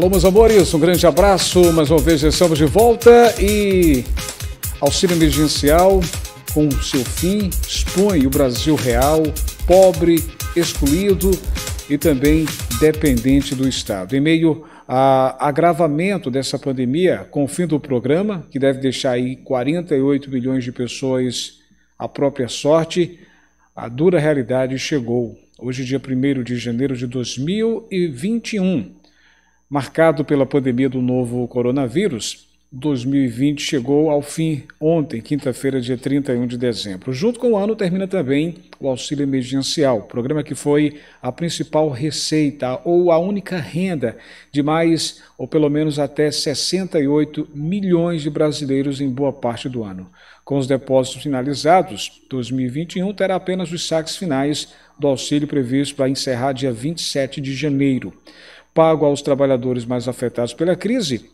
Alô, meus amores, um grande abraço. Mais uma vez estamos de volta e auxílio emergencial com seu fim expõe o Brasil real, pobre, excluído e também dependente do Estado. Em meio a agravamento dessa pandemia, com o fim do programa, que deve deixar aí 48 milhões de pessoas à própria sorte, a dura realidade chegou. Hoje, dia 1 de janeiro de 2021 marcado pela pandemia do novo coronavírus, 2020 chegou ao fim ontem, quinta-feira, dia 31 de dezembro. Junto com o ano termina também o auxílio emergencial, programa que foi a principal receita ou a única renda de mais ou pelo menos até 68 milhões de brasileiros em boa parte do ano. Com os depósitos finalizados, 2021 terá apenas os saques finais do auxílio previsto para encerrar dia 27 de janeiro pago aos trabalhadores mais afetados pela crise,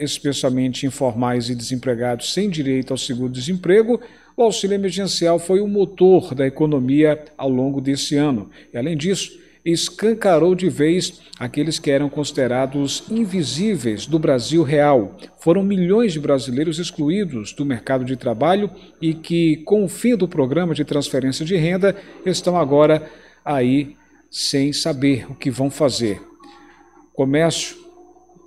especialmente informais e desempregados sem direito ao seguro-desemprego, o auxílio emergencial foi o motor da economia ao longo desse ano. E, além disso, escancarou de vez aqueles que eram considerados invisíveis do Brasil real. Foram milhões de brasileiros excluídos do mercado de trabalho e que, com o fim do programa de transferência de renda, estão agora aí sem saber o que vão fazer. Comércio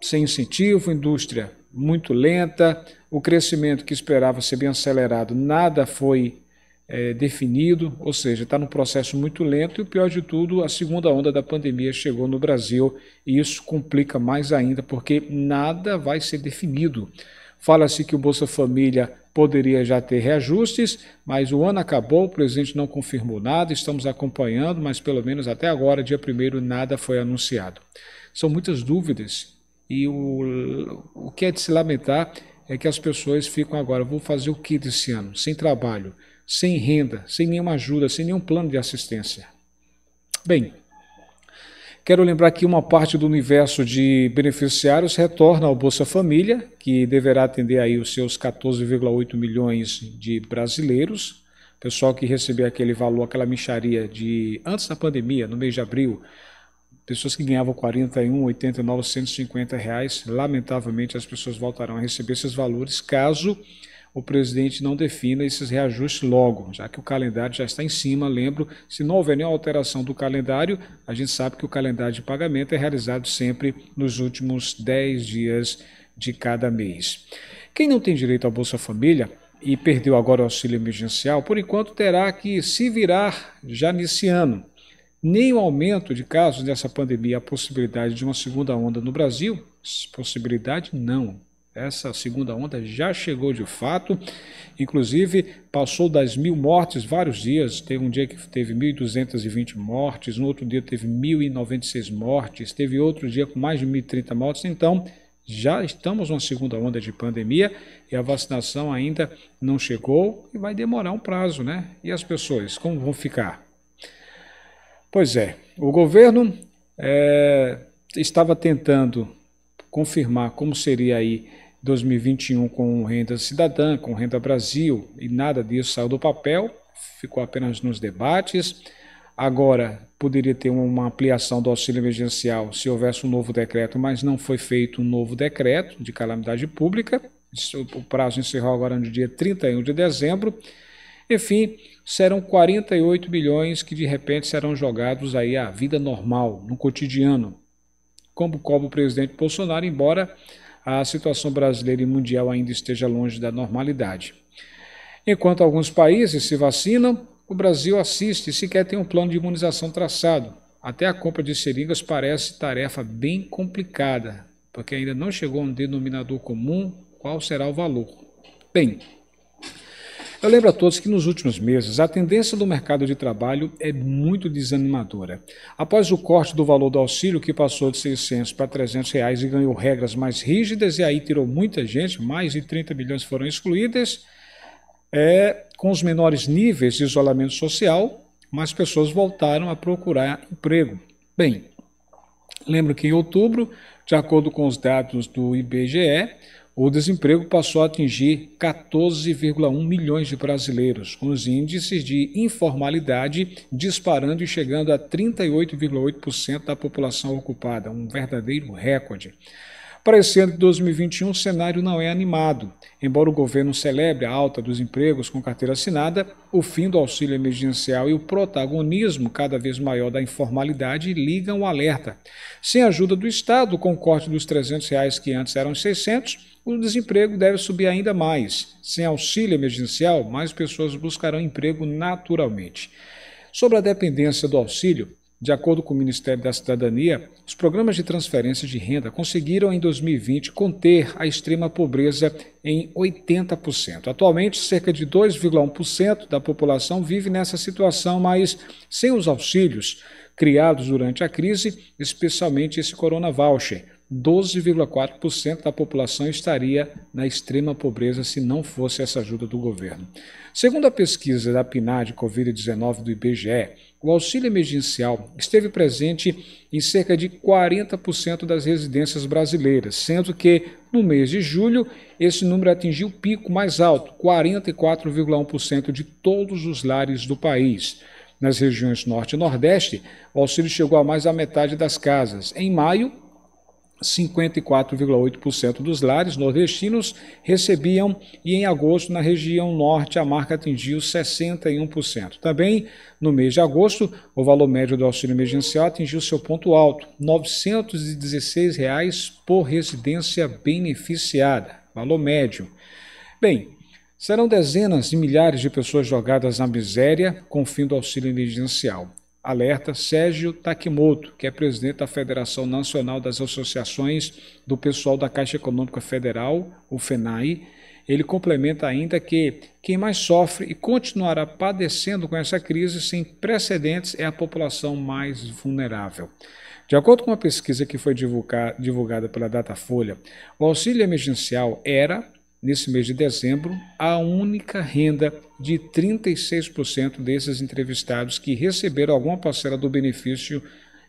sem incentivo, indústria muito lenta, o crescimento que esperava ser bem acelerado, nada foi é, definido, ou seja, está num processo muito lento e o pior de tudo, a segunda onda da pandemia chegou no Brasil e isso complica mais ainda porque nada vai ser definido. Fala-se que o Bolsa Família poderia já ter reajustes, mas o ano acabou, o presidente não confirmou nada, estamos acompanhando, mas pelo menos até agora, dia 1 nada foi anunciado. São muitas dúvidas e o, o que é de se lamentar é que as pessoas ficam agora, vou fazer o que desse ano? Sem trabalho, sem renda, sem nenhuma ajuda, sem nenhum plano de assistência. Bem, quero lembrar que uma parte do universo de beneficiários retorna ao Bolsa Família, que deverá atender aí os seus 14,8 milhões de brasileiros, pessoal que recebeu aquele valor, aquela micharia de antes da pandemia, no mês de abril, Pessoas que ganhavam 41, 89, 150 reais, lamentavelmente as pessoas voltarão a receber esses valores caso o presidente não defina esses reajustes logo, já que o calendário já está em cima. Lembro, se não houver nenhuma alteração do calendário, a gente sabe que o calendário de pagamento é realizado sempre nos últimos 10 dias de cada mês. Quem não tem direito à Bolsa Família e perdeu agora o auxílio emergencial, por enquanto terá que se virar já nesse ano nem o aumento de casos dessa pandemia, a possibilidade de uma segunda onda no Brasil, possibilidade não. Essa segunda onda já chegou de fato, inclusive passou das mil mortes vários dias. Teve um dia que teve 1.220 mortes, no outro dia teve 1.096 mortes, teve outro dia com mais de 1.030 mortes. Então, já estamos numa segunda onda de pandemia e a vacinação ainda não chegou e vai demorar um prazo, né? E as pessoas, como vão ficar? Pois é, o governo é, estava tentando confirmar como seria aí 2021 com renda cidadã, com renda Brasil, e nada disso saiu do papel, ficou apenas nos debates. Agora poderia ter uma ampliação do auxílio emergencial se houvesse um novo decreto, mas não foi feito um novo decreto de calamidade pública. O prazo encerrou agora no dia 31 de dezembro. Enfim, serão 48 bilhões que de repente serão jogados aí à vida normal, no cotidiano, como cobra o presidente Bolsonaro, embora a situação brasileira e mundial ainda esteja longe da normalidade. Enquanto alguns países se vacinam, o Brasil assiste e sequer tem um plano de imunização traçado. Até a compra de seringas parece tarefa bem complicada, porque ainda não chegou a um denominador comum qual será o valor. Bem, eu lembro a todos que nos últimos meses a tendência do mercado de trabalho é muito desanimadora. Após o corte do valor do auxílio, que passou de 600 para 300 reais e ganhou regras mais rígidas, e aí tirou muita gente, mais de 30 milhões foram excluídas, é, com os menores níveis de isolamento social, mais pessoas voltaram a procurar emprego. Bem, lembro que em outubro, de acordo com os dados do IBGE, o desemprego passou a atingir 14,1 milhões de brasileiros, com os índices de informalidade disparando e chegando a 38,8% da população ocupada, um verdadeiro recorde. Para esse ano de 2021, o cenário não é animado. Embora o governo celebre a alta dos empregos com carteira assinada, o fim do auxílio emergencial e o protagonismo cada vez maior da informalidade ligam o alerta. Sem ajuda do Estado, com o corte dos R$ 300 reais que antes eram 600, o desemprego deve subir ainda mais. Sem auxílio emergencial, mais pessoas buscarão emprego naturalmente. Sobre a dependência do auxílio, de acordo com o Ministério da Cidadania, os programas de transferência de renda conseguiram em 2020 conter a extrema pobreza em 80%. Atualmente, cerca de 2,1% da população vive nessa situação, mas sem os auxílios criados durante a crise, especialmente esse Corona Voucher 12,4% da população estaria na extrema pobreza se não fosse essa ajuda do governo. Segundo a pesquisa da PNAD Covid-19 do IBGE, o auxílio emergencial esteve presente em cerca de 40% das residências brasileiras, sendo que, no mês de julho, esse número atingiu o pico mais alto, 44,1% de todos os lares do país. Nas regiões Norte e Nordeste, o auxílio chegou a mais da metade das casas. Em maio, 54,8% dos lares nordestinos recebiam e em agosto na região norte a marca atingiu 61%. Também no mês de agosto, o valor médio do auxílio emergencial atingiu seu ponto alto, R$ 916 reais por residência beneficiada, valor médio. Bem, serão dezenas de milhares de pessoas jogadas na miséria com o fim do auxílio emergencial alerta Sérgio Takimoto, que é presidente da Federação Nacional das Associações do Pessoal da Caixa Econômica Federal, o FENAI. Ele complementa ainda que quem mais sofre e continuará padecendo com essa crise sem precedentes é a população mais vulnerável. De acordo com uma pesquisa que foi divulgada pela Datafolha, o auxílio emergencial era nesse mês de dezembro, a única renda de 36% desses entrevistados que receberam alguma parcela do benefício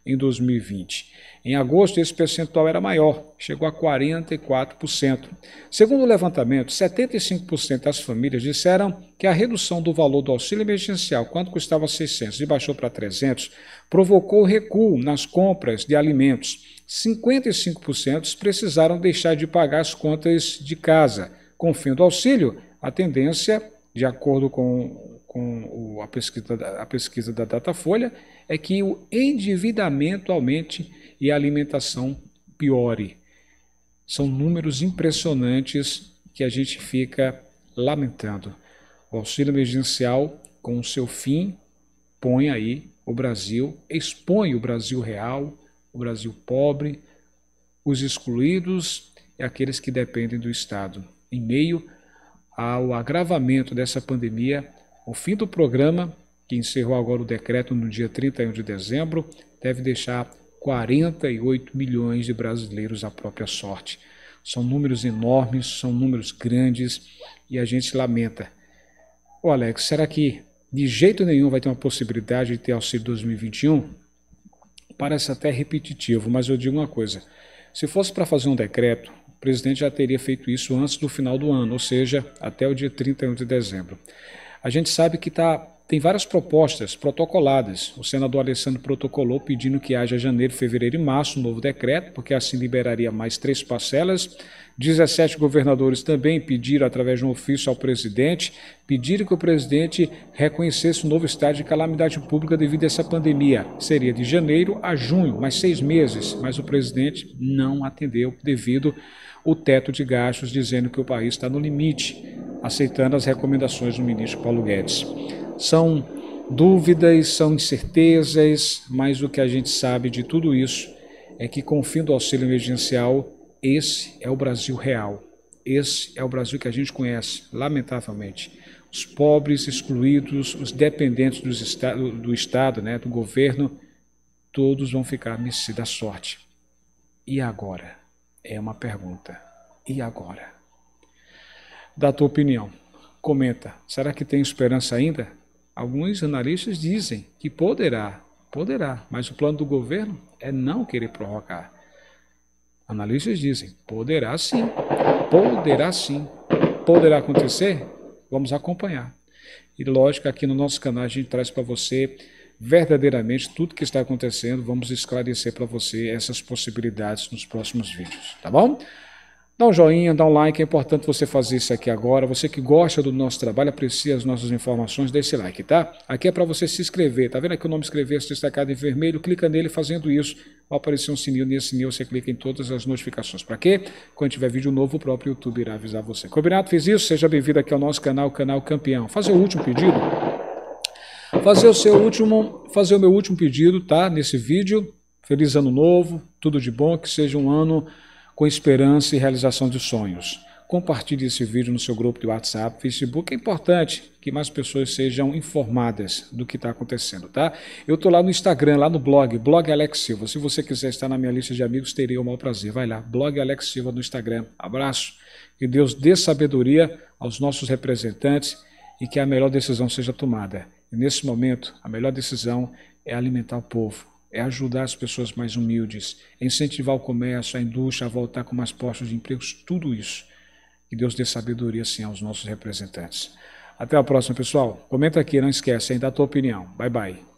em 2020. Em agosto, esse percentual era maior, chegou a 44%. Segundo o levantamento, 75% das famílias disseram que a redução do valor do auxílio emergencial, quando custava 600 e baixou para 300, provocou recuo nas compras de alimentos. 55% precisaram deixar de pagar as contas de casa. Com o fim do auxílio, a tendência, de acordo com, com a, pesquisa, a pesquisa da Datafolha, é que o endividamento aumente e a alimentação piore. São números impressionantes que a gente fica lamentando. O auxílio emergencial, com o seu fim, põe aí o Brasil, expõe o Brasil real, o Brasil pobre, os excluídos e aqueles que dependem do Estado em meio ao agravamento dessa pandemia, o fim do programa, que encerrou agora o decreto no dia 31 de dezembro, deve deixar 48 milhões de brasileiros à própria sorte. São números enormes, são números grandes e a gente lamenta. Ô Alex, será que de jeito nenhum vai ter uma possibilidade de ter auxílio 2021? Parece até repetitivo, mas eu digo uma coisa: se fosse para fazer um decreto, presidente já teria feito isso antes do final do ano, ou seja, até o dia 31 de dezembro. A gente sabe que tá, tem várias propostas protocoladas. O senador Alessandro protocolou pedindo que haja janeiro, fevereiro e março um novo decreto, porque assim liberaria mais três parcelas. 17 governadores também pediram, através de um ofício ao presidente, pediram que o presidente reconhecesse o novo estágio de calamidade pública devido a essa pandemia. Seria de janeiro a junho, mais seis meses, mas o presidente não atendeu devido o teto de gastos, dizendo que o país está no limite, aceitando as recomendações do ministro Paulo Guedes. São dúvidas, são incertezas, mas o que a gente sabe de tudo isso é que, com o fim do auxílio emergencial, esse é o Brasil real. Esse é o Brasil que a gente conhece, lamentavelmente. Os pobres, excluídos, os dependentes esta do Estado, né, do governo, todos vão ficar mercê da sorte. E agora? é uma pergunta. E agora? Da tua opinião, comenta. Será que tem esperança ainda? Alguns analistas dizem que poderá, poderá, mas o plano do governo é não querer provocar. Analistas dizem, poderá sim, poderá sim, poderá acontecer? Vamos acompanhar. E lógico, aqui no nosso canal a gente traz para você verdadeiramente tudo que está acontecendo. Vamos esclarecer para você essas possibilidades nos próximos vídeos, tá bom? Dá um joinha, dá um like, é importante você fazer isso aqui agora. Você que gosta do nosso trabalho, aprecia as nossas informações, dê esse like, tá? Aqui é para você se inscrever, tá vendo aqui o nome inscrever-se destacado em vermelho? Clica nele fazendo isso, vai aparecer um sininho, nesse sininho você clica em todas as notificações. Para quê? Quando tiver vídeo novo, o próprio YouTube irá avisar você. Combinado? Fiz isso? Seja bem-vindo aqui ao nosso canal, Canal Campeão. Fazer o último pedido Fazer o seu último, fazer o meu último pedido, tá? Nesse vídeo. Feliz ano novo, tudo de bom, que seja um ano com esperança e realização de sonhos. Compartilhe esse vídeo no seu grupo de WhatsApp, Facebook. É importante que mais pessoas sejam informadas do que está acontecendo, tá? Eu estou lá no Instagram, lá no blog, blog Alex Silva. Se você quiser estar na minha lista de amigos, teria o maior prazer. Vai lá, blog Alex Silva no Instagram. Abraço. Que Deus dê sabedoria aos nossos representantes e que a melhor decisão seja tomada nesse momento, a melhor decisão é alimentar o povo, é ajudar as pessoas mais humildes, é incentivar o comércio, a indústria a voltar com mais postos de empregos, tudo isso. Que Deus dê sabedoria, sim, aos nossos representantes. Até a próxima, pessoal. Comenta aqui, não esquece, ainda a tua opinião. Bye, bye.